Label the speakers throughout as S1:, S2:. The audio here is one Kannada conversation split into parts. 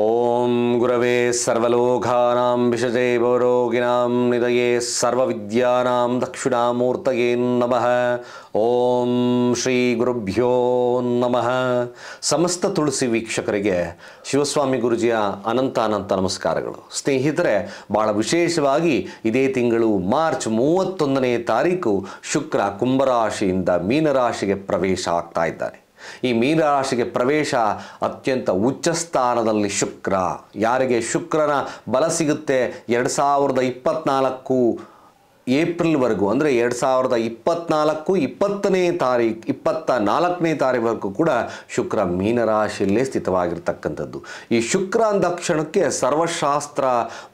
S1: ಓಂ ಗುರವೇ ಸರ್ವಲೋಕಾನಾಂ ವಿಷಜೇ ಭವರೋಗಿಣಾಂ ನಿಧಯೇ ಸರ್ವವಿದ್ಯಾನಾಂ ದಕ್ಷಿಣಾಮೂರ್ತಯೇ ನಮಃ ಓಂ ಶ್ರೀ ಗುರುಭ್ಯೋ ನಮಃ ಸಮಸ್ತ ತುಳಸಿ ವೀಕ್ಷಕರಿಗೆ ಶಿವಸ್ವಾಮಿ ಗುರುಜಿಯ ಅನಂತ ಅನಂತ ನಮಸ್ಕಾರಗಳು ಸ್ನೇಹಿತರೆ ಭಾಳ ವಿಶೇಷವಾಗಿ ಇದೇ ತಿಂಗಳು ಮಾರ್ಚ್ ಮೂವತ್ತೊಂದನೇ ತಾರೀಕು ಶುಕ್ರ ಕುಂಭರಾಶಿಯಿಂದ ಮೀನರಾಶಿಗೆ ಪ್ರವೇಶ ಆಗ್ತಾ ಇದ್ದಾನೆ ಈ ಮೀನರಾಶಿಗೆ ಪ್ರವೇಶ ಅತ್ಯಂತ ಉಚ್ಚ ಸ್ಥಾನದಲ್ಲಿ ಶುಕ್ರ ಯಾರಿಗೆ ಶುಕ್ರನ ಬಲ ಸಿಗುತ್ತೆ ಎರಡು ಸಾವಿರದ ಇಪ್ಪತ್ತ್ನಾಲ್ಕು ಏಪ್ರಿಲ್ವರೆಗೂ ಅಂದರೆ ಎರಡು ಸಾವಿರದ ಇಪ್ಪತ್ನಾಲ್ಕು ಇಪ್ಪತ್ತನೇ ತಾರೀಕು ಇಪ್ಪತ್ತ ನಾಲ್ಕನೇ ತಾರೀಕುವರೆಗೂ ಕೂಡ ಶುಕ್ರ ಮೀನರಾಶಿಯಲ್ಲೇ ಸ್ಥಿತವಾಗಿರ್ತಕ್ಕಂಥದ್ದು ಈ ಶುಕ್ರ ಅಂದಕ್ಷಣಕ್ಕೆ ಸರ್ವಶಾಸ್ತ್ರ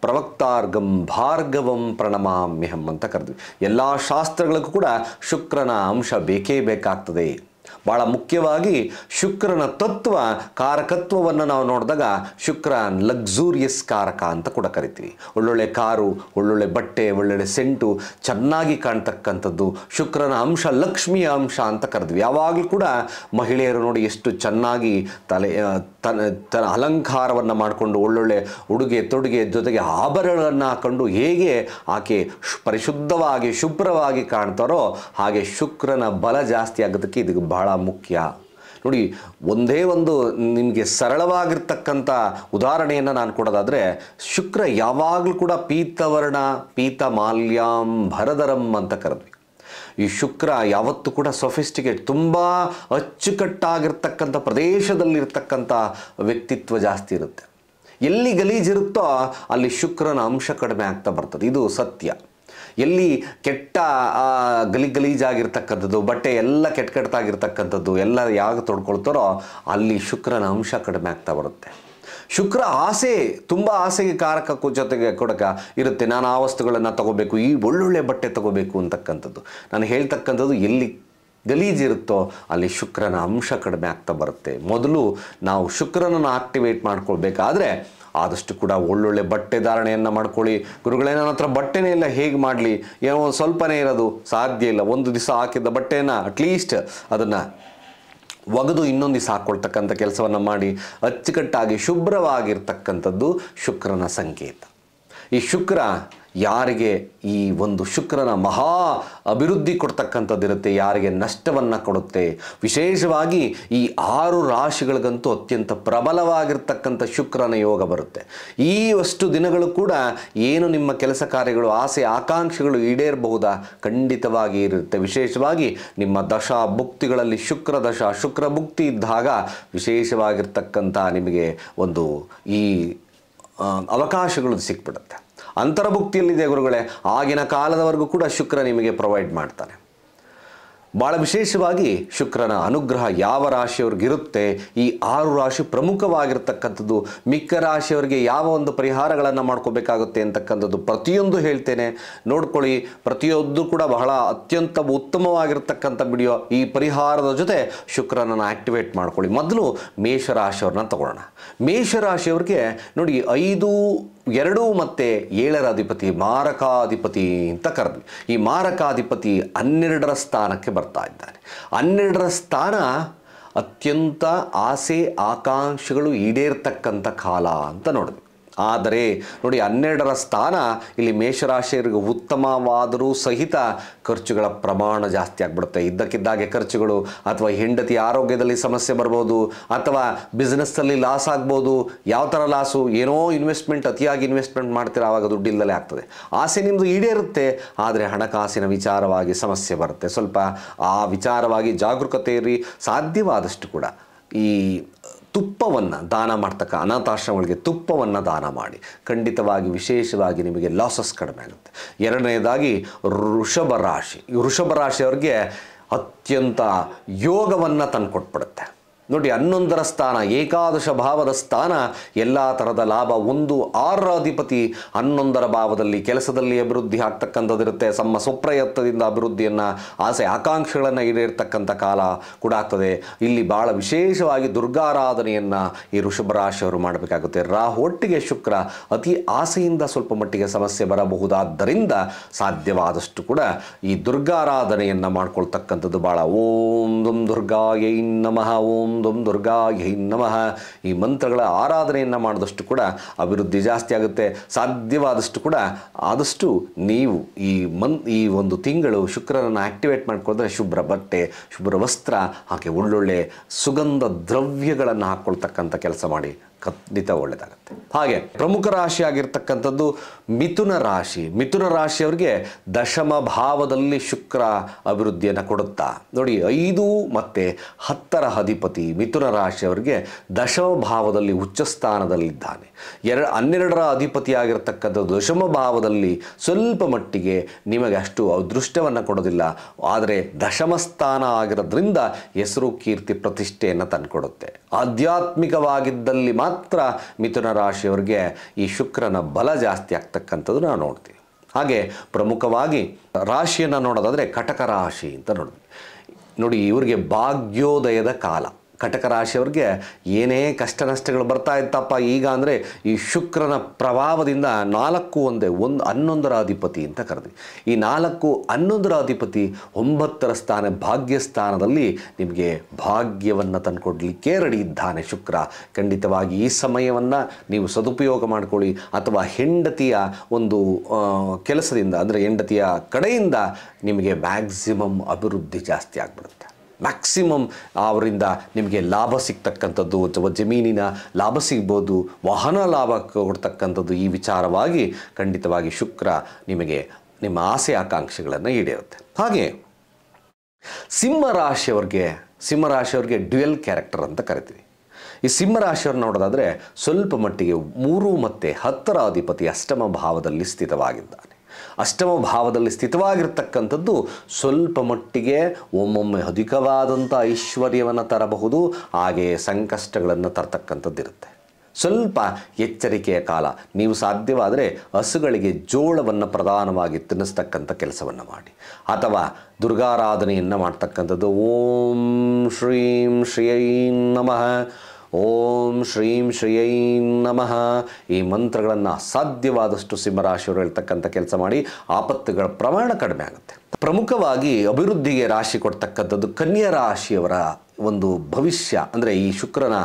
S1: ಪ್ರವಕ್ತಾರ್ಗಂ ಭಾರ್ಗವಂ ಪ್ರಣಮಾಮ್ಯಹಂ ಅಂತ ಕರೆದ್ವಿ ಎಲ್ಲ ಶಾಸ್ತ್ರಗಳಿಗೂ ಕೂಡ ಶುಕ್ರನ ಅಂಶ ಬೇಕೇ ಬೇಕಾಗ್ತದೆ ಭಾಳ ಮುಖ್ಯವಾಗಿ ಶುಕ್ರನ ತತ್ವ ಕಾರಕತ್ವವನ್ನು ನಾವು ನೋಡಿದಾಗ ಶುಕ್ರ ಲಕ್ಸೂರಿಯಸ್ ಕಾರಕ ಅಂತ ಕೂಡ ಕರಿತೀವಿ ಒಳ್ಳೊಳ್ಳೆ ಕಾರು ಒಳ್ಳೊಳ್ಳೆ ಬಟ್ಟೆ ಒಳ್ಳೊಳ್ಳೆ ಸೆಂಟು ಚೆನ್ನಾಗಿ ಕಾಣ್ತಕ್ಕಂಥದ್ದು ಶುಕ್ರನ ಅಂಶ ಲಕ್ಷ್ಮಿಯ ಅಂಶ ಅಂತ ಕರೆದ್ವಿ ಯಾವಾಗಲೂ ಕೂಡ ಮಹಿಳೆಯರು ನೋಡಿ ಎಷ್ಟು ಚೆನ್ನಾಗಿ ತಲೆ ತನ್ನ ತನ್ನ ಅಲಂಕಾರವನ್ನು ಮಾಡಿಕೊಂಡು ಒಳ್ಳೊಳ್ಳೆ ಉಡುಗೆ ತೊಡುಗೆ ಜೊತೆಗೆ ಆಭರಣಗಳನ್ನು ಕಂಡು ಹೇಗೆ ಆಕೆ ಪರಿಶುದ್ಧವಾಗಿ ಶುಭ್ರವಾಗಿ ಕಾಣ್ತಾರೋ ಹಾಗೆ ಶುಕ್ರನ ಬಲ ಜಾಸ್ತಿ ಆಗೋದಕ್ಕೆ ಇದಕ್ಕೆ ಭಾಳ ಮುಖ್ಯ ನೋಡಿ ಒಂದೇ ಒಂದು ನಿಮಗೆ ಸರಳವಾಗಿರ್ತಕ್ಕಂಥ ಉದಾಹರಣೆಯನ್ನು ನಾನು ಕೊಡೋದಾದರೆ ಶುಕ್ರ ಯಾವಾಗಲೂ ಕೂಡ ಪೀತವರ್ಣ ಪೀತ ಮಾಲ್ಯಾಂ ಭರದರಂ ಅಂತ ಕರೆದ್ವಿ ಈ ಶುಕ್ರ ಯಾವತ್ತೂ ಕೂಡ ಸೊಫಿಸ್ಟಿಕೇಟ್ ತುಂಬ ಅಚ್ಚುಕಟ್ಟಾಗಿರ್ತಕ್ಕಂಥ ಪ್ರದೇಶದಲ್ಲಿರ್ತಕ್ಕಂಥ ವ್ಯಕ್ತಿತ್ವ ಜಾಸ್ತಿ ಇರುತ್ತೆ ಎಲ್ಲಿ ಗಲೀಜಿರುತ್ತೋ ಅಲ್ಲಿ ಶುಕ್ರನ ಅಂಶ ಕಡಿಮೆ ಆಗ್ತಾ ಬರ್ತದೆ ಇದು ಸತ್ಯ ಎಲ್ಲಿ ಕೆಟ್ಟ ಗಲಿ ಗಲೀಜಾಗಿರ್ತಕ್ಕಂಥದ್ದು ಬಟ್ಟೆ ಎಲ್ಲ ಕೆಟ್ಟ ಕೆಟ್ಟದಾಗಿರ್ತಕ್ಕಂಥದ್ದು ಎಲ್ಲ ಯಾವಾಗ ತೊಡ್ಕೊಳ್ತಾರೋ ಅಲ್ಲಿ ಶುಕ್ರನ ಅಂಶ ಕಡಿಮೆ ಆಗ್ತಾ ಬರುತ್ತೆ ಶುಕ್ರ ಆಸೆ ತುಂಬ ಆಸೆಗೆ ಕಾರಕ ಜೊತೆಗೆ ಕೊಡಕ ಇರುತ್ತೆ ನಾನು ಆ ವಸ್ತುಗಳನ್ನು ತಗೋಬೇಕು ಈ ಒಳ್ಳೊಳ್ಳೆ ಬಟ್ಟೆ ತಗೋಬೇಕು ಅಂತಕ್ಕಂಥದ್ದು ನಾನು ಹೇಳ್ತಕ್ಕಂಥದ್ದು ಎಲ್ಲಿ ಗಲೀಜಿರುತ್ತೋ ಅಲ್ಲಿ ಶುಕ್ರನ ಅಂಶ ಕಡಿಮೆ ಆಗ್ತಾ ಬರುತ್ತೆ ಮೊದಲು ನಾವು ಶುಕ್ರನನ್ನು ಆಕ್ಟಿವೇಟ್ ಮಾಡ್ಕೊಳ್ಬೇಕಾದ್ರೆ ಆದಷ್ಟು ಕೂಡ ಒಳ್ಳೊಳ್ಳೆ ಬಟ್ಟೆ ಧಾರಣೆಯನ್ನು ಮಾಡ್ಕೊಳ್ಳಿ ಗುರುಗಳೇ ನನ್ನ ಹತ್ರ ಬಟ್ಟೆನೇ ಇಲ್ಲ ಹೇಗೆ ಮಾಡಲಿ ಏನೋ ಒಂದು ಸ್ವಲ್ಪನೇ ಇರೋದು ಸಾಧ್ಯ ಇಲ್ಲ ಒಂದು ದಿವಸ ಹಾಕಿದ್ದ ಬಟ್ಟೆಯನ್ನು ಅಟ್ಲೀಸ್ಟ್ ಅದನ್ನು ಒಗೆದು ಇನ್ನೊಂದು ಸಾಕೊಳ್ತಕ್ಕಂಥ ಕೆಲಸವನ್ನು ಮಾಡಿ ಅಚ್ಚುಕಟ್ಟಾಗಿ ಶುಭ್ರವಾಗಿರ್ತಕ್ಕಂಥದ್ದು ಶುಕ್ರನ ಸಂಕೇತ ಈ ಶುಕ್ರ ಯಾರಿಗೆ ಈ ಒಂದು ಶುಕ್ರನ ಮಹಾ ಅಭಿವೃದ್ಧಿ ಕೊಡ್ತಕ್ಕಂಥದ್ದಿರುತ್ತೆ ಯಾರಿಗೆ ನಷ್ಟವನ್ನು ಕೊಡುತ್ತೆ ವಿಶೇಷವಾಗಿ ಈ ಆರು ರಾಶಿಗಳಿಗಂತೂ ಅತ್ಯಂತ ಪ್ರಬಲವಾಗಿರ್ತಕ್ಕಂಥ ಶುಕ್ರನ ಯೋಗ ಬರುತ್ತೆ ಈ ಅಷ್ಟು ದಿನಗಳು ಕೂಡ ಏನು ನಿಮ್ಮ ಕೆಲಸ ಕಾರ್ಯಗಳು ಆಸೆ ಆಕಾಂಕ್ಷೆಗಳು ಈಡೇರಬಹುದಾ ಖಂಡಿತವಾಗಿ ಇರುತ್ತೆ ವಿಶೇಷವಾಗಿ ನಿಮ್ಮ ದಶಾ ಭುಕ್ತಿಗಳಲ್ಲಿ ಶುಕ್ರ ದಶಾ ಶುಕ್ರ ಭುಕ್ತಿ ಇದ್ದಾಗ ವಿಶೇಷವಾಗಿರ್ತಕ್ಕಂಥ ನಿಮಗೆ ಒಂದು ಈ ಅವಕಾಶಗಳು ಸಿಕ್ಬಿಡುತ್ತೆ ಅಂತರಭುಕ್ತಿಯಲ್ಲಿದೆ ಗುರುಗಳೇ ಆಗಿನ ಕಾಲದವರೆಗೂ ಕೂಡ ಶುಕ್ರ ನಿಮಗೆ ಪ್ರೊವೈಡ್ ಮಾಡ್ತಾನೆ ಭಾಳ ವಿಶೇಷವಾಗಿ ಶುಕ್ರನ ಅನುಗ್ರಹ ಯಾವ ರಾಶಿಯವ್ರಿಗಿರುತ್ತೆ ಈ ಆರು ರಾಶಿ ಪ್ರಮುಖವಾಗಿರ್ತಕ್ಕಂಥದ್ದು ಮಿಕ್ಕ ರಾಶಿಯವರಿಗೆ ಯಾವ ಒಂದು ಪರಿಹಾರಗಳನ್ನು ಮಾಡ್ಕೋಬೇಕಾಗುತ್ತೆ ಅಂತಕ್ಕಂಥದ್ದು ಪ್ರತಿಯೊಂದು ಹೇಳ್ತೇನೆ ನೋಡ್ಕೊಳ್ಳಿ ಪ್ರತಿಯೊಂದು ಕೂಡ ಬಹಳ ಅತ್ಯಂತ ಉತ್ತಮವಾಗಿರ್ತಕ್ಕಂಥ ವಿಡಿಯೋ ಈ ಪರಿಹಾರದ ಜೊತೆ ಶುಕ್ರನನ್ನು ಆ್ಯಕ್ಟಿವೇಟ್ ಮಾಡ್ಕೊಳ್ಳಿ ಮೊದಲು ಮೇಷರಾಶಿಯವ್ರನ್ನ ತಗೊಳ್ಳೋಣ ಮೇಷರಾಶಿಯವ್ರಿಗೆ ನೋಡಿ ಐದು ಎರಡು ಮತ್ತೆ ಏಳರ ಅಧಿಪತಿ ಮಾರಕಾಧಿಪತಿ ಅಂತ ಕರೆದ್ವಿ ಈ ಮಾರಕಾಧಿಪತಿ ಹನ್ನೆರಡರ ಸ್ಥಾನಕ್ಕೆ ಬರ್ತಾ ಇದ್ದಾನೆ ಹನ್ನೆರಡರ ಸ್ಥಾನ ಅತ್ಯಂತ ಆಸೆ ಆಕಾಂಕ್ಷೆಗಳು ಈಡೇರ್ತಕ್ಕಂಥ ಕಾಲ ಅಂತ ನೋಡಿದ್ವಿ ಆದರೆ ನೋಡಿ ಹನ್ನೆರಡರ ಸ್ಥಾನ ಇಲ್ಲಿ ಮೇಷರಾಶಿಯವರಿಗೆ ಉತ್ತಮವಾದರೂ ಸಹಿತ ಖರ್ಚುಗಳ ಪ್ರಮಾಣ ಜಾಸ್ತಿ ಆಗಿಬಿಡುತ್ತೆ ಇದ್ದಕ್ಕಿದ್ದಾಗೆ ಖರ್ಚುಗಳು ಅಥವಾ ಹೆಂಡತಿ ಆರೋಗ್ಯದಲ್ಲಿ ಸಮಸ್ಯೆ ಬರ್ಬೋದು ಅಥವಾ ಬಿಸ್ನೆಸ್ಸಲ್ಲಿ ಲಾಸ್ ಆಗ್ಬೋದು ಯಾವ ಥರ ಲಾಸು ಏನೋ ಇನ್ವೆಸ್ಟ್ಮೆಂಟ್ ಅತಿಯಾಗಿ ಇನ್ವೆಸ್ಟ್ಮೆಂಟ್ ಮಾಡ್ತೀರ ಆವಾಗ ದುಡ್ಡಿಲ್ಲದಲ್ಲೇ ಆಗ್ತದೆ ಆಸೆ ನಿಮ್ಮದು ಈಡೇರುತ್ತೆ ಆದರೆ ಹಣಕಾಸಿನ ವಿಚಾರವಾಗಿ ಸಮಸ್ಯೆ ಬರುತ್ತೆ ಸ್ವಲ್ಪ ಆ ವಿಚಾರವಾಗಿ ಜಾಗರೂಕತೆ ಇರಿ ಸಾಧ್ಯವಾದಷ್ಟು ಕೂಡ ಈ ತುಪ್ಪವನ್ನು ದಾನ ಮಾಡ್ತಕ್ಕ ಅನಾಥಾಶ್ರಮಗಳಿಗೆ ತುಪ್ಪವನ್ನು ದಾನ ಮಾಡಿ ಖಂಡಿತವಾಗಿ ವಿಶೇಷವಾಗಿ ನಿಮಗೆ ಲಾಸಸ್ ಕಡಿಮೆ ಆಗುತ್ತೆ ಎರಡನೇದಾಗಿ ಋಷಭ ರಾಶಿ ವೃಷಭ ರಾಶಿಯವ್ರಿಗೆ ಅತ್ಯಂತ ಯೋಗವನ್ನು ತಂದುಕೊಟ್ಬಿಡುತ್ತೆ ನೋಡಿ ಹನ್ನೊಂದರ ಸ್ಥಾನ ಏಕಾದಶ ಭಾವದ ಸ್ಥಾನ ಎಲ್ಲ ಥರದ ಲಾಭ ಒಂದು ಆರರ ಅಧಿಪತಿ ಹನ್ನೊಂದರ ಭಾವದಲ್ಲಿ ಕೆಲಸದಲ್ಲಿ ಅಭಿವೃದ್ಧಿ ಆಗ್ತಕ್ಕಂಥದ್ದಿರುತ್ತೆ ತಮ್ಮ ಸ್ವಪ್ರಯತ್ನದಿಂದ ಅಭಿವೃದ್ಧಿಯನ್ನು ಆಸೆ ಆಕಾಂಕ್ಷೆಗಳನ್ನು ಈಡೇರ್ತಕ್ಕಂಥ ಕಾಲ ಕೂಡ ಆಗ್ತದೆ ಇಲ್ಲಿ ಭಾಳ ವಿಶೇಷವಾಗಿ ದುರ್ಗಾರಾಧನೆಯನ್ನು ಈ ರಾಶಿಯವರು ಮಾಡಬೇಕಾಗುತ್ತೆ ರಾಹು ಒಟ್ಟಿಗೆ ಶುಕ್ರ ಅತಿ ಆಸೆಯಿಂದ ಸ್ವಲ್ಪ ಮಟ್ಟಿಗೆ ಸಮಸ್ಯೆ ಬರಬಹುದಾದ್ದರಿಂದ ಸಾಧ್ಯವಾದಷ್ಟು ಕೂಡ ಈ ದುರ್ಗಾರಾಧನೆಯನ್ನು ಮಾಡ್ಕೊಳ್ತಕ್ಕಂಥದ್ದು ಭಾಳ ಓಂ ದುರ್ಗಾಯೈ ನಮಃ ಓಂ ದುರ್ಗಾ ಯೈ ನಮಃ ಈ ಮಂತ್ರಗಳ ಆರಾಧನೆಯನ್ನು ಮಾಡಿದಷ್ಟು ಕೂಡ ಅಭಿವೃದ್ಧಿ ಜಾಸ್ತಿ ಆಗುತ್ತೆ ಸಾಧ್ಯವಾದಷ್ಟು ಕೂಡ ಆದಷ್ಟು ನೀವು ಈ ಮನ್ ಈ ಒಂದು ತಿಂಗಳು ಶುಕ್ರರನ್ನು ಆ್ಯಕ್ಟಿವೇಟ್ ಮಾಡಿಕೊಂಡ್ರೆ ಶುಭ್ರ ಬಟ್ಟೆ ಶುಭ್ರ ವಸ್ತ್ರ ಹಾಗೆ ಒಳ್ಳೊಳ್ಳೆ ಸುಗಂಧ ದ್ರವ್ಯಗಳನ್ನು ಹಾಕ್ಕೊಳ್ತಕ್ಕಂಥ ಕೆಲಸ ಮಾಡಿ ಖಂಡಿತ ಒಳ್ಳೆಯದಾಗುತ್ತೆ ಹಾಗೆ ಪ್ರಮುಖ ರಾಶಿ ಮಿಥುನ ರಾಶಿ ಮಿಥುನ ರಾಶಿಯವರಿಗೆ ದಶಮ ಭಾವದಲ್ಲಿ ಶುಕ್ರ ಅಭಿವೃದ್ಧಿಯನ್ನು ಕೊಡುತ್ತಾ ನೋಡಿ ಐದು ಮತ್ತು ಹತ್ತರ ಅಧಿಪತಿ ಮಿಥುನ ರಾಶಿಯವರಿಗೆ ದಶಮ ಭಾವದಲ್ಲಿ ಉಚ್ಚ ಸ್ಥಾನದಲ್ಲಿದ್ದಾನೆ ಎರಡು ಹನ್ನೆರಡರ ಅಧಿಪತಿಯಾಗಿರ್ತಕ್ಕಂಥ ದಶಮ ಭಾವದಲ್ಲಿ ಸ್ವಲ್ಪ ಮಟ್ಟಿಗೆ ನಿಮಗೆ ಅಷ್ಟು ಅದೃಷ್ಟವನ್ನು ಕೊಡೋದಿಲ್ಲ ಆದರೆ ದಶಮಸ್ಥಾನ ಸ್ಥಾನ ಆಗಿರೋದ್ರಿಂದ ಹೆಸರು ಕೀರ್ತಿ ಪ್ರತಿಷ್ಠೆಯನ್ನು ತಂದುಕೊಡುತ್ತೆ ಆಧ್ಯಾತ್ಮಿಕವಾಗಿದ್ದಲ್ಲಿ ಮಾತ್ರ ಮಿಥುನ ರಾಶಿಯವರಿಗೆ ಈ ಶುಕ್ರನ ಬಲ ಜಾಸ್ತಿ ಆಗ್ತಕ್ಕಂಥದ್ದು ನಾವು ನೋಡ್ತೀವಿ ಹಾಗೆ ಪ್ರಮುಖವಾಗಿ ರಾಶಿಯನ್ನು ನೋಡೋದಾದರೆ ಕಟಕ ರಾಶಿ ಅಂತ ನೋಡ್ತೀವಿ ನೋಡಿ ಇವರಿಗೆ ಭಾಗ್ಯೋದಯದ ಕಾಲ ಕಟಕ ರಾಶಿಯವ್ರಿಗೆ ಏನೇ ಕಷ್ಟ ನಷ್ಟಗಳು ಬರ್ತಾ ಇತ್ತಪ್ಪ ಈಗ ಅಂದರೆ ಈ ಶುಕ್ರನ ಪ್ರಭಾವದಿಂದ ನಾಲ್ಕು ಒಂದೇ ಒಂದು ಹನ್ನೊಂದರ ಅಧಿಪತಿ ಅಂತ ಕರೆದ್ವಿ ಈ ನಾಲ್ಕು ಹನ್ನೊಂದರ ಅಧಿಪತಿ ಒಂಬತ್ತರ ಸ್ಥಾನ ಭಾಗ್ಯ ಸ್ಥಾನದಲ್ಲಿ ನಿಮಗೆ ಭಾಗ್ಯವನ್ನು ತಂದುಕೊಡ್ಲಿಕ್ಕೆ ರೆಡಿ ಇದ್ದಾನೆ ಶುಕ್ರ ಖಂಡಿತವಾಗಿ ಈ ಸಮಯವನ್ನು ನೀವು ಸದುಪಯೋಗ ಮಾಡಿಕೊಳ್ಳಿ ಅಥವಾ ಹೆಂಡತಿಯ ಒಂದು ಕೆಲಸದಿಂದ ಅಂದರೆ ಹೆಂಡತಿಯ ಕಡೆಯಿಂದ ನಿಮಗೆ ಮ್ಯಾಕ್ಸಿಮಮ್ ಅಭಿವೃದ್ಧಿ ಜಾಸ್ತಿ ಆಗಿಬಿಡುತ್ತೆ ಮ್ಯಾಕ್ಸಿಮಮ್ ಅವರಿಂದ ನಿಮಗೆ ಲಾಭ ಸಿಗ್ತಕ್ಕಂಥದ್ದು ಅಥವಾ ಜಮೀನಿನ ಲಾಭ ಸಿಗ್ಬೋದು ವಾಹನ ಲಾಭ ಕೊಡ್ತಕ್ಕಂಥದ್ದು ಈ ವಿಚಾರವಾಗಿ ಖಂಡಿತವಾಗಿ ಶುಕ್ರ ನಿಮಗೆ ನಿಮ್ಮ ಆಸೆ ಆಕಾಂಕ್ಷೆಗಳನ್ನು ಈಡೇರುತ್ತೆ ಹಾಗೆ ಸಿಂಹರಾಶಿಯವ್ರಿಗೆ ಸಿಂಹರಾಶಿಯವ್ರಿಗೆ ಡ್ಯುಯಲ್ ಕ್ಯಾರೆಕ್ಟರ್ ಅಂತ ಕರಿತೀವಿ ಈ ಸಿಂಹರಾಶಿಯವ್ರು ನೋಡೋದಾದರೆ ಸ್ವಲ್ಪ ಮಟ್ಟಿಗೆ ಮೂರು ಮತ್ತು ಹತ್ತರ ಅಧಿಪತಿ ಅಷ್ಟಮ ಭಾವದಲ್ಲಿ ಸ್ಥಿತವಾಗಿದ್ದಾರೆ ಅಷ್ಟಮ ಭಾವದಲ್ಲಿ ಸ್ಥಿತವಾಗಿರ್ತಕ್ಕಂಥದ್ದು ಸ್ವಲ್ಪ ಮಟ್ಟಿಗೆ ಒಮ್ಮೊಮ್ಮೆ ಅಧಿಕವಾದಂಥ ಐಶ್ವರ್ಯವನ್ನು ತರಬಹುದು ಹಾಗೆಯೇ ಸಂಕಷ್ಟಗಳನ್ನು ತರ್ತಕ್ಕಂಥದ್ದಿರುತ್ತೆ ಸ್ವಲ್ಪ ಎಚ್ಚರಿಕೆಯ ಕಾಲ ನೀವು ಸಾಧ್ಯವಾದರೆ ಹಸುಗಳಿಗೆ ಜೋಳವನ್ನು ಪ್ರಧಾನವಾಗಿ ತಿನ್ನಿಸ್ತಕ್ಕಂಥ ಕೆಲಸವನ್ನು ಮಾಡಿ ಅಥವಾ ದುರ್ಗಾರಾಧನೆಯನ್ನು ಮಾಡ್ತಕ್ಕಂಥದ್ದು ಓಂ ಶ್ರೀಂ ಶ್ರೀ ನಮಃ ಓಂ ಶ್ರೀಂ ಶ್ರೀಯೈ ನಮಃ ಈ ಮಂತ್ರಗಳನ್ನು ಅಸಾಧ್ಯವಾದಷ್ಟು ಸಿಂಹರಾಶಿಯವರು ಹೇಳ್ತಕ್ಕಂಥ ಕೆಲಸ ಮಾಡಿ ಆಪತ್ತುಗಳ ಪ್ರಮಾಣ ಕಡಿಮೆ ಆಗುತ್ತೆ ಪ್ರಮುಖವಾಗಿ ಅಭಿವೃದ್ಧಿಗೆ ರಾಶಿ ಕೊಡ್ತಕ್ಕಂಥದ್ದು ಕನ್ಯಾ ರಾಶಿಯವರ ಒಂದು ಭವಿಷ್ಯ ಅಂದರೆ ಈ ಶುಕ್ರನ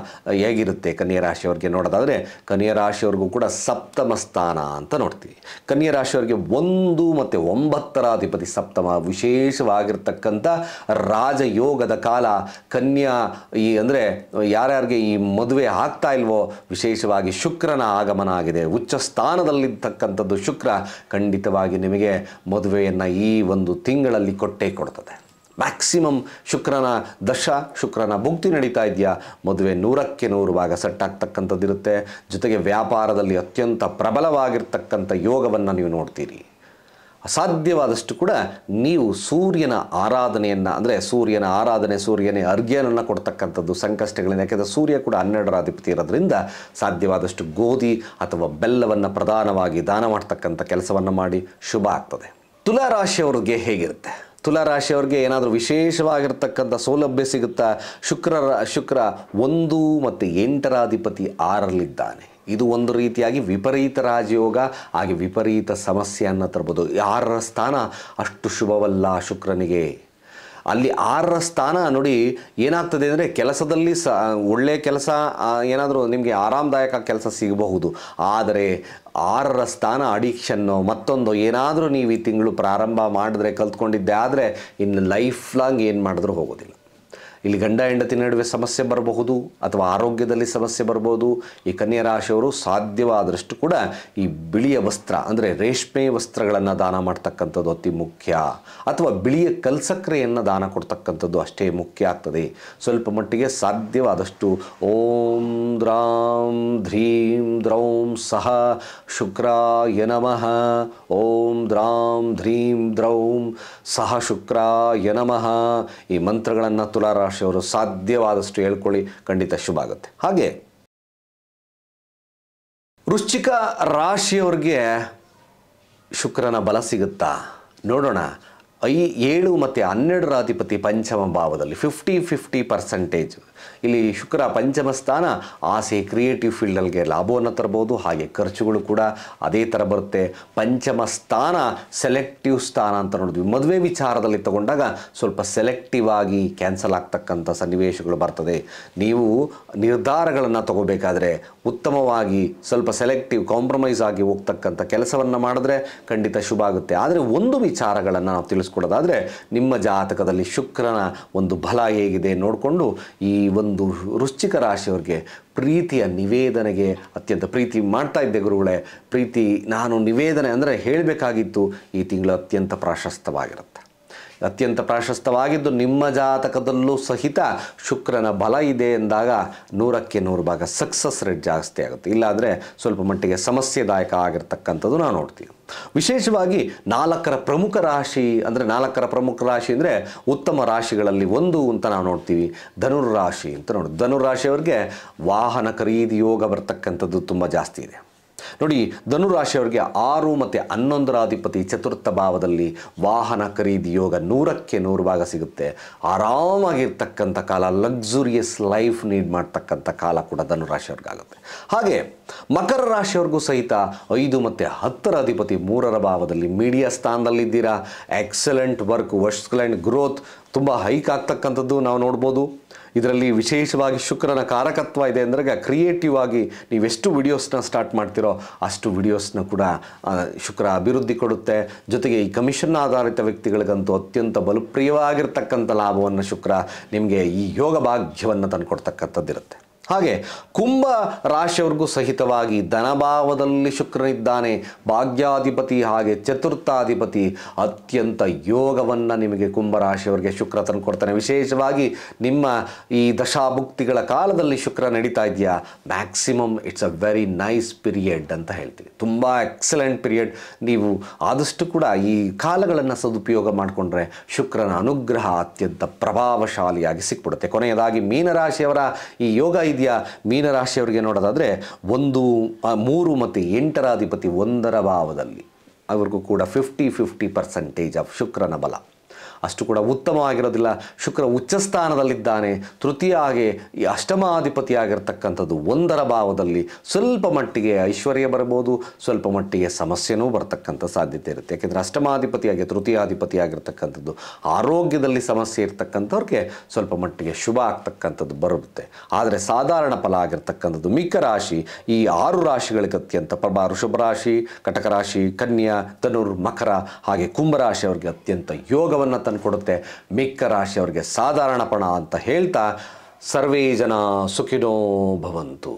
S1: ಹೇಗಿರುತ್ತೆ ಕನ್ಯಾ ರಾಶಿಯವ್ರಿಗೆ ನೋಡೋದಾದರೆ ಕನ್ಯಾ ರಾಶಿಯವ್ರಿಗೂ ಕೂಡ ಸಪ್ತಮ ಸ್ಥಾನ ಅಂತ ನೋಡ್ತೀವಿ ಕನ್ಯಾ ಒಂದು ಮತ್ತು ಒಂಬತ್ತರ ಅಧಿಪತಿ ಸಪ್ತಮ ವಿಶೇಷವಾಗಿರ್ತಕ್ಕಂಥ ರಾಜಯೋಗದ ಕಾಲ ಕನ್ಯಾ ಈ ಅಂದರೆ ಯಾರ್ಯಾರಿಗೆ ಈ ಮದುವೆ ಆಗ್ತಾ ಇಲ್ವೋ ವಿಶೇಷವಾಗಿ ಶುಕ್ರನ ಆಗಮನ ಆಗಿದೆ ಉಚ್ಚ ಸ್ಥಾನದಲ್ಲಿರ್ತಕ್ಕಂಥದ್ದು ಶುಕ್ರ ಖಂಡಿತವಾಗಿ ನಿಮಗೆ ಮದುವೆಯನ್ನು ಈ ಒಂದು ತಿಂಗಳಲ್ಲಿ ಕೊಟ್ಟೇ ಕೊಡ್ತದೆ ಮ್ಯಾಕ್ಸಿಮಮ್ ಶುಕ್ರನ ದಶ ಶುಕ್ರನ ಭುಕ್ತಿ ನಡೀತಾ ಇದೆಯಾ ಮದುವೆ ನೂರಕ್ಕೆ ನೂರು ಭಾಗ ಸೆಟ್ ಆಗ್ತಕ್ಕಂಥದ್ದಿರುತ್ತೆ ಜೊತೆಗೆ ವ್ಯಾಪಾರದಲ್ಲಿ ಅತ್ಯಂತ ಪ್ರಬಲವಾಗಿರ್ತಕ್ಕಂಥ ಯೋಗವನ್ನು ನೀವು ನೋಡ್ತೀರಿ ಅಸಾಧ್ಯವಾದಷ್ಟು ಕೂಡ ನೀವು ಸೂರ್ಯನ ಆರಾಧನೆಯನ್ನು ಅಂದರೆ ಸೂರ್ಯನ ಆರಾಧನೆ ಸೂರ್ಯನೇ ಅರ್ಘ್ಯನನ್ನು ಕೊಡ್ತಕ್ಕಂಥದ್ದು ಸಂಕಷ್ಟಗಳಿಂದ ಯಾಕೆಂದರೆ ಸೂರ್ಯ ಕೂಡ ಹನ್ನೆರಡರ ಅಧಿಪತಿ ಇರೋದ್ರಿಂದ ಸಾಧ್ಯವಾದಷ್ಟು ಗೋಧಿ ಅಥವಾ ಬೆಲ್ಲವನ್ನು ಪ್ರಧಾನವಾಗಿ ದಾನ ಮಾಡ್ತಕ್ಕಂಥ ಕೆಲಸವನ್ನು ಮಾಡಿ ಶುಭ ಆಗ್ತದೆ ತುಲಾರಾಶಿಯವ್ರಿಗೆ ಹೇಗಿರುತ್ತೆ ತುಲಾರಾಶಿಯವ್ರಿಗೆ ಏನಾದರೂ ವಿಶೇಷವಾಗಿರ್ತಕ್ಕಂಥ ಸೌಲಭ್ಯ ಸಿಗುತ್ತಾ ಶುಕ್ರ ಶುಕ್ರ ಒಂದು ಮತ್ತು ಎಂಟರ ಅಧಿಪತಿ ಆರಲ್ಲಿದ್ದಾನೆ ಇದು ಒಂದು ರೀತಿಯಾಗಿ ವಿಪರೀತ ರಾಜಯೋಗ ಹಾಗೆ ವಿಪರೀತ ಸಮಸ್ಯೆಯನ್ನು ತರ್ಬೋದು ಆರರ ಸ್ಥಾನ ಅಷ್ಟು ಶುಭವಲ್ಲ ಶುಕ್ರನಿಗೆ ಅಲ್ಲಿ ಆರರ ಸ್ಥಾನ ನೋಡಿ ಏನಾಗ್ತದೆ ಅಂದರೆ ಕೆಲಸದಲ್ಲಿ ಸ ಒಳ್ಳೆಯ ಕೆಲಸ ಏನಾದರೂ ನಿಮಗೆ ಆರಾಮದಾಯಕ ಕೆಲಸ ಸಿಗಬಹುದು ಆದರೆ ಆರರ ಸ್ಥಾನ ಅಡಿಕ್ಷನ್ನು ಮತ್ತೊಂದು ಏನಾದರೂ ನೀವು ಈ ತಿಂಗಳು ಪ್ರಾರಂಭ ಮಾಡಿದ್ರೆ ಕಲ್ತ್ಕೊಂಡಿದ್ದೆ ಆದರೆ ಇನ್ನು ಲೈಫ್ ಲಾಂಗ್ ಏನು ಮಾಡಿದ್ರೂ ಹೋಗೋದಿಲ್ಲ ಇಲ್ಲಿ ಗಂಡ ಹೆಂಡತಿ ನಡುವೆ ಸಮಸ್ಯೆ ಬರಬಹುದು ಅಥವಾ ಆರೋಗ್ಯದಲ್ಲಿ ಸಮಸ್ಯೆ ಬರಬಹುದು ಈ ಕನ್ಯಾ ರಾಶಿಯವರು ಸಾಧ್ಯವಾದಷ್ಟು ಕೂಡ ಈ ಬಿಳಿಯ ವಸ್ತ್ರ ಅಂದರೆ ರೇಷ್ಮೆ ವಸ್ತ್ರಗಳನ್ನು ದಾನ ಮಾಡ್ತಕ್ಕಂಥದ್ದು ಅತಿ ಮುಖ್ಯ ಅಥವಾ ಬಿಳಿಯ ಕಲ್ಸಕ್ರೆಯನ್ನು ದಾನ ಕೊಡ್ತಕ್ಕಂಥದ್ದು ಅಷ್ಟೇ ಮುಖ್ಯ ಆಗ್ತದೆ ಸ್ವಲ್ಪ ಮಟ್ಟಿಗೆ ಸಾಧ್ಯವಾದಷ್ಟು ಓಂ ದ್ರಾಂ ಧ್ರೀಂ ದ್ರೌಂ ಸಹ ಶುಕ್ರಾಯ ನಮಃ ಓಂ ದ್ರಾಂ ಧ್ರೀಂ ದ್ರೌಂ ಸಹ ಶುಕ್ರಾಯ ನಮಃ ಈ ಮಂತ್ರಗಳನ್ನು ತುಲಾರ ಅವರು ಸಾಧ್ಯವಾದಷ್ಟು ಹೇಳ್ಕೊಳ್ಳಿ ಖಂಡಿತ ಶುಭ ಆಗುತ್ತೆ ಹಾಗೆ ವೃಶ್ಚಿಕ ರಾಶಿಯವ್ರಿಗೆ ಶುಕ್ರನ ಬಲ ಸಿಗುತ್ತಾ ನೋಡೋಣ ಐ ಏಳು ಮತ್ತು ಹನ್ನೆರಡರ ಅಧಿಪತಿ ಪಂಚಮ ಭಾವದಲ್ಲಿ ಫಿಫ್ಟಿ ಫಿಫ್ಟಿ ಪರ್ಸೆಂಟೇಜ್ ಇಲ್ಲಿ ಶುಕ್ರ ಪಂಚಮ ಸ್ಥಾನ ಆಸೆ ಕ್ರಿಯೇಟಿವ್ ಫೀಲ್ಡಲ್ಲಿಗೆ ಲಾಭವನ್ನು ತರಬಹುದು ಹಾಗೆ ಖರ್ಚುಗಳು ಕೂಡ ಅದೇ ಥರ ಬರುತ್ತೆ ಪಂಚಮ ಸ್ಥಾನ ಸೆಲೆಕ್ಟಿವ್ ಸ್ಥಾನ ಅಂತ ನೋಡಿದ್ವಿ ಮದುವೆ ವಿಚಾರದಲ್ಲಿ ತಗೊಂಡಾಗ ಸ್ವಲ್ಪ ಸೆಲೆಕ್ಟಿವ್ ಆಗಿ ಕ್ಯಾನ್ಸಲ್ ಆಗ್ತಕ್ಕಂಥ ಸನ್ನಿವೇಶಗಳು ಬರ್ತದೆ ನೀವು ನಿರ್ಧಾರಗಳನ್ನು ತಗೋಬೇಕಾದ್ರೆ ಉತ್ತಮವಾಗಿ ಸ್ವಲ್ಪ ಸೆಲೆಕ್ಟಿವ್ ಕಾಂಪ್ರಮೈಸ್ ಆಗಿ ಹೋಗ್ತಕ್ಕಂಥ ಕೆಲಸವನ್ನು ಮಾಡಿದ್ರೆ ಖಂಡಿತ ಶುಭ ಆಗುತ್ತೆ ಆದರೆ ಒಂದು ವಿಚಾರಗಳನ್ನು ನಾವು ತಿಳಿಸ್ಕೊಡೋದಾದರೆ ನಿಮ್ಮ ಜಾತಕದಲ್ಲಿ ಶುಕ್ರನ ಒಂದು ಬಲ ಹೇಗಿದೆ ನೋಡಿಕೊಂಡು ಈ ಒಂದು ವೃಶ್ಚಿಕ ರಾಶಿಯವ್ರಿಗೆ ಪ್ರೀತಿಯ ನಿವೇದನೆಗೆ ಅತ್ಯಂತ ಪ್ರೀತಿ ಮಾಡ್ತಾ ಇದ್ದೆ ಗುರುಗಳೇ ಪ್ರೀತಿ ನಾನು ನಿವೇದನೆ ಅಂದರೆ ಹೇಳಬೇಕಾಗಿತ್ತು ಈ ತಿಂಗಳು ಅತ್ಯಂತ ಪ್ರಾಶಸ್ತವಾಗಿರುತ್ತೆ ಅತ್ಯಂತ ಪ್ರಾಶಸ್ತವಾಗಿದ್ದು ನಿಮ್ಮ ಜಾತಕದಲ್ಲೂ ಸಹಿತ ಶುಕ್ರನ ಬಲ ಇದೆ ಎಂದಾಗ ನೂರಕ್ಕೆ ನೂರು ಭಾಗ ಸಕ್ಸಸ್ ರೇಟ್ ಜಾಸ್ತಿ ಆಗುತ್ತೆ ಇಲ್ಲಾಂದರೆ ಸ್ವಲ್ಪ ಮಟ್ಟಿಗೆ ಸಮಸ್ಯೆದಾಯಕ ಆಗಿರ್ತಕ್ಕಂಥದ್ದು ನಾವು ನೋಡ್ತೀವಿ ವಿಶೇಷವಾಗಿ ನಾಲ್ಕರ ಪ್ರಮುಖ ರಾಶಿ ಅಂದರೆ ನಾಲ್ಕರ ಪ್ರಮುಖ ರಾಶಿ ಅಂದರೆ ಉತ್ತಮ ರಾಶಿಗಳಲ್ಲಿ ಒಂದು ಅಂತ ನಾವು ನೋಡ್ತೀವಿ ಧನುರ್ ರಾಶಿ ಅಂತ ನೋಡಿ ಧನುರ್ ವಾಹನ ಖರೀದಿ ಯೋಗ ಬರ್ತಕ್ಕಂಥದ್ದು ತುಂಬ ಜಾಸ್ತಿ ಇದೆ ನೋಡಿ ಧನುರಾಶಿಯವರಿಗೆ ಆರು ಮತ್ತು ಹನ್ನೊಂದರ ಅಧಿಪತಿ ಚತುರ್ಥ ಭಾವದಲ್ಲಿ ವಾಹನ ಖರೀದಿ ಯೋಗ ನೂರಕ್ಕೆ ನೂರು ಭಾಗ ಸಿಗುತ್ತೆ ಆರಾಮಾಗಿರ್ತಕ್ಕಂಥ ಕಾಲ ಲಕ್ಸುರಿಯಸ್ ಲೈಫ್ ನೀಡ್ ಮಾಡ್ತಕ್ಕಂಥ ಕಾಲ ಕೂಡ ಧನುರಾಶಿಯವ್ರಿಗಾಗುತ್ತೆ ಹಾಗೆ ಮಕರ ರಾಶಿಯವ್ರಿಗೂ ಸಹಿತ ಐದು ಮತ್ತು ಹತ್ತರ ಅಧಿಪತಿ ಮೂರರ ಭಾವದಲ್ಲಿ ಮೀಡಿಯಾ ಸ್ಥಾನದಲ್ಲಿದ್ದೀರಾ ಎಕ್ಸಲೆಂಟ್ ವರ್ಕ್ ವರ್ಸ್ಲೆಂಟ್ ಗ್ರೋತ್ ತುಂಬ ಹೈಕ್ ಆಗ್ತಕ್ಕಂಥದ್ದು ನಾವು ನೋಡ್ಬೋದು ಇದರಲ್ಲಿ ವಿಶೇಷವಾಗಿ ಶುಕ್ರನ ಕಾರಕತ್ವ ಇದೆ ಅಂದ್ರಾಗ ಕ್ರಿಯೇಟಿವ್ ಆಗಿ ನೀವೆಷ್ಟು ವಿಡಿಯೋಸ್ನ ಸ್ಟಾರ್ಟ್ ಮಾಡ್ತಿರೋ ಅಷ್ಟು ವಿಡಿಯೋಸ್ನ ಕೂಡ ಶುಕ್ರ ಅಭಿವೃದ್ಧಿ ಕೊಡುತ್ತೆ ಜೊತೆಗೆ ಈ ಕಮಿಷನ್ ಆಧಾರಿತ ವ್ಯಕ್ತಿಗಳಿಗಂತೂ ಅತ್ಯಂತ ಬಲಪ್ರಿಯವಾಗಿರ್ತಕ್ಕಂಥ ಲಾಭವನ್ನು ಶುಕ್ರ ನಿಮಗೆ ಈ ಯೋಗ ಭಾಗ್ಯವನ್ನು ತಂದುಕೊಡ್ತಕ್ಕಂಥದ್ದಿರುತ್ತೆ ಹಾಗೆ ಕುಂಭ ರಾಶಿಯವ್ರಿಗೂ ಸಹಿತವಾಗಿ ಧನಭಾವದಲ್ಲಿ ಶುಕ್ರನಿದ್ದಾನೆ ಭಾಗ್ಯಾಧಿಪತಿ ಹಾಗೆ ಚತುರ್ಥಾಧಿಪತಿ ಅತ್ಯಂತ ಯೋಗವನ್ನು ನಿಮಗೆ ಕುಂಭರಾಶಿಯವರಿಗೆ ಶುಕ್ರ ತಂದು ಕೊಡ್ತಾನೆ ವಿಶೇಷವಾಗಿ ನಿಮ್ಮ ಈ ದಶಾಭುಕ್ತಿಗಳ ಕಾಲದಲ್ಲಿ ಶುಕ್ರ ನಡೀತಾ ಇದೆಯಾ maximum it's a very nice period ಅಂತ ಹೇಳ್ತೀವಿ ತುಂಬ ಎಕ್ಸಲೆಂಟ್ ಪೀರಿಯಡ್ ನೀವು ಆದಷ್ಟು ಕೂಡ ಈ ಕಾಲಗಳನ್ನು ಸದುಪಯೋಗ ಮಾಡಿಕೊಂಡ್ರೆ ಶುಕ್ರನ ಅನುಗ್ರಹ ಅತ್ಯಂತ ಪ್ರಭಾವಶಾಲಿಯಾಗಿ ಸಿಕ್ಬಿಡುತ್ತೆ ಕೊನೆಯದಾಗಿ ಮೀನರಾಶಿಯವರ ಈ ಯೋಗ ಇದೆಯಾ ಮೀನರಾಶಿಯವರಿಗೆ ನೋಡೋದಾದರೆ ಒಂದು ಮೂರು ಮತ್ತು ಎಂಟರ ಅಧಿಪತಿ ಒಂದರ ಭಾವದಲ್ಲಿ ಅವ್ರಿಗೂ ಕೂಡ ಫಿಫ್ಟಿ ಫಿಫ್ಟಿ ಪರ್ಸೆಂಟೇಜ್ ಆಫ್ ಶುಕ್ರನ ಬಲ ಅಷ್ಟು ಕೂಡ ಉತ್ತಮವಾಗಿರೋದಿಲ್ಲ ಶುಕ್ರ ಉಚ್ಚ ಸ್ಥಾನದಲ್ಲಿದ್ದಾನೆ ತೃತೀಯ ಹಾಗೆ ಈ ಅಷ್ಟಮಾಧಿಪತಿಯಾಗಿರ್ತಕ್ಕಂಥದ್ದು ಒಂದರ ಭಾವದಲ್ಲಿ ಸ್ವಲ್ಪ ಮಟ್ಟಿಗೆ ಐಶ್ವರ್ಯ ಬರಬಹುದು ಸ್ವಲ್ಪ ಮಟ್ಟಿಗೆ ಸಮಸ್ಯೆನೂ ಬರತಕ್ಕಂಥ ಸಾಧ್ಯತೆ ಇರುತ್ತೆ ಯಾಕೆಂದರೆ ಅಷ್ಟಮಾಧಿಪತಿಯಾಗಿ ತೃತೀಯಾಧಿಪತಿಯಾಗಿರ್ತಕ್ಕಂಥದ್ದು ಆರೋಗ್ಯದಲ್ಲಿ ಸಮಸ್ಯೆ ಇರ್ತಕ್ಕಂಥವ್ರಿಗೆ ಸ್ವಲ್ಪ ಮಟ್ಟಿಗೆ ಶುಭ ಆಗ್ತಕ್ಕಂಥದ್ದು ಬರುತ್ತೆ ಆದರೆ ಸಾಧಾರಣ ಫಲ ಆಗಿರ್ತಕ್ಕಂಥದ್ದು ಮಿಕ್ಕ ರಾಶಿ ಈ ಆರು ರಾಶಿಗಳಿಗೆ ಅತ್ಯಂತ ಪ್ರಭಾ ಋಷಭ ರಾಶಿ ಕಟಕ ರಾಶಿ ಕನ್ಯಾ ಧನುರ್ ಮಕರ ಹಾಗೆ ಕುಂಭರಾಶಿಯವರಿಗೆ ಅತ್ಯಂತ ಯೋಗವನ್ನು ಕೊಡುತ್ತೆ ಮಿಕ್ಕ ರಾಶಿಯವರಿಗೆ ಪಣ ಅಂತ ಹೇಳ್ತಾ ಸರ್ವೇ ಜನ ಸುಖಿನೋ ಭವಂತು